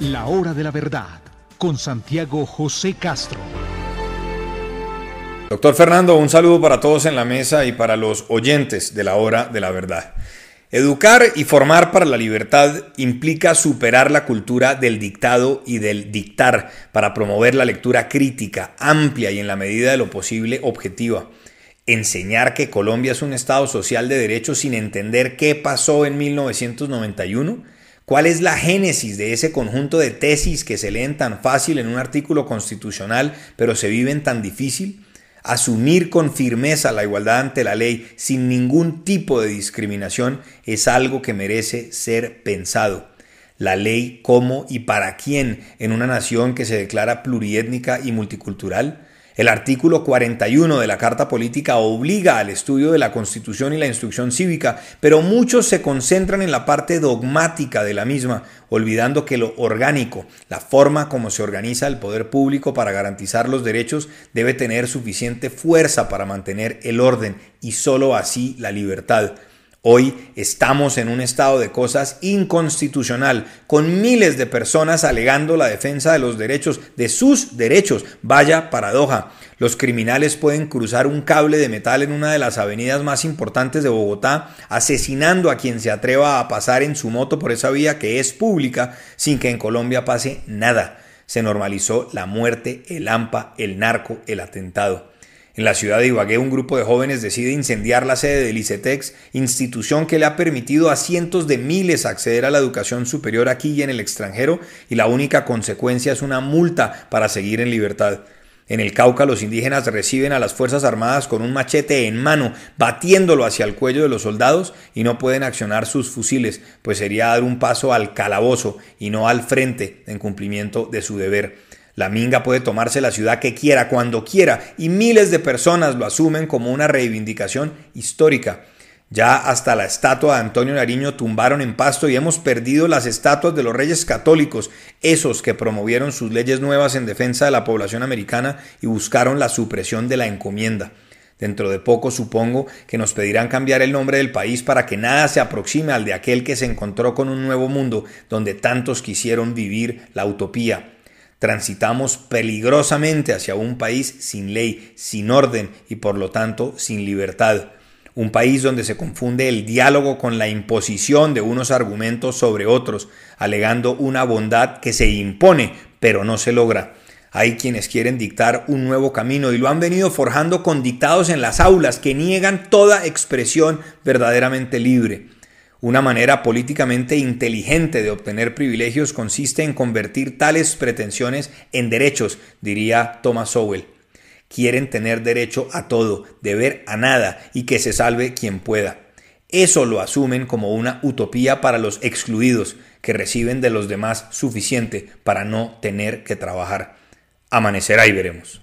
La hora de la verdad con Santiago José Castro. Doctor Fernando, un saludo para todos en la mesa y para los oyentes de la hora de la verdad. Educar y formar para la libertad implica superar la cultura del dictado y del dictar para promover la lectura crítica, amplia y en la medida de lo posible objetiva enseñar que Colombia es un Estado social de derecho sin entender qué pasó en 1991? ¿Cuál es la génesis de ese conjunto de tesis que se leen tan fácil en un artículo constitucional pero se viven tan difícil? Asumir con firmeza la igualdad ante la ley sin ningún tipo de discriminación es algo que merece ser pensado. La ley, cómo y para quién en una nación que se declara pluriétnica y multicultural el artículo 41 de la Carta Política obliga al estudio de la Constitución y la instrucción cívica, pero muchos se concentran en la parte dogmática de la misma, olvidando que lo orgánico, la forma como se organiza el poder público para garantizar los derechos, debe tener suficiente fuerza para mantener el orden y sólo así la libertad. Hoy estamos en un estado de cosas inconstitucional, con miles de personas alegando la defensa de los derechos, de sus derechos. Vaya paradoja. Los criminales pueden cruzar un cable de metal en una de las avenidas más importantes de Bogotá, asesinando a quien se atreva a pasar en su moto por esa vía que es pública, sin que en Colombia pase nada. Se normalizó la muerte, el AMPA, el narco, el atentado. En la ciudad de Ibagué, un grupo de jóvenes decide incendiar la sede del ICETEX, institución que le ha permitido a cientos de miles acceder a la educación superior aquí y en el extranjero, y la única consecuencia es una multa para seguir en libertad. En el Cauca los indígenas reciben a las Fuerzas Armadas con un machete en mano, batiéndolo hacia el cuello de los soldados y no pueden accionar sus fusiles, pues sería dar un paso al calabozo y no al frente en cumplimiento de su deber. La minga puede tomarse la ciudad que quiera, cuando quiera, y miles de personas lo asumen como una reivindicación histórica. Ya hasta la estatua de Antonio Nariño tumbaron en pasto y hemos perdido las estatuas de los reyes católicos, esos que promovieron sus leyes nuevas en defensa de la población americana y buscaron la supresión de la encomienda. Dentro de poco supongo que nos pedirán cambiar el nombre del país para que nada se aproxime al de aquel que se encontró con un nuevo mundo donde tantos quisieron vivir la utopía, transitamos peligrosamente hacia un país sin ley, sin orden y por lo tanto sin libertad. Un país donde se confunde el diálogo con la imposición de unos argumentos sobre otros, alegando una bondad que se impone pero no se logra. Hay quienes quieren dictar un nuevo camino y lo han venido forjando con dictados en las aulas que niegan toda expresión verdaderamente libre. Una manera políticamente inteligente de obtener privilegios consiste en convertir tales pretensiones en derechos, diría Thomas Sowell. Quieren tener derecho a todo, deber a nada y que se salve quien pueda. Eso lo asumen como una utopía para los excluidos, que reciben de los demás suficiente para no tener que trabajar. Amanecerá y veremos.